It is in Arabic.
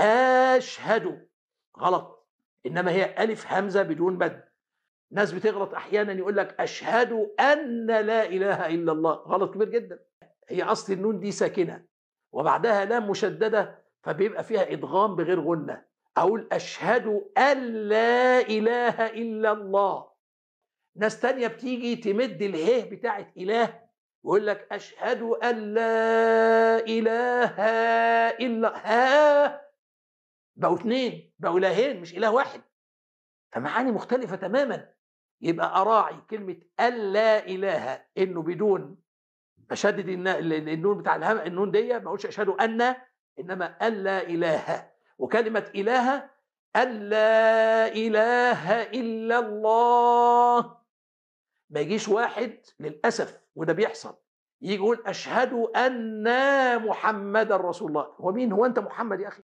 أشهد غلط إنما هي ألف همزة بدون مد ناس بتغلط أحيانا يقول لك أشهد أن لا إله إلا الله غلط كبير جدا هي أصل النون دي ساكنة وبعدها لام مشددة فبيبقى فيها إدغام بغير غنة أقول أشهد أن لا إله إلا الله ناس تانية بتيجي تمد اله بتاعت إله ويقول لك أشهد أن لا إله إلا ها بقوا اثنين بقوا الهين مش اله واحد فمعاني مختلفه تماما يبقى اراعي كلمه الا اله انه بدون اشدد النون بتاع الهم النون دي ما اقولش اشهد ان انما الا اله وكلمه اله الا اله الا الله ما يجيش واحد للاسف وده بيحصل يجي يقول اشهد ان محمدا رسول الله هو مين هو انت محمد يا اخي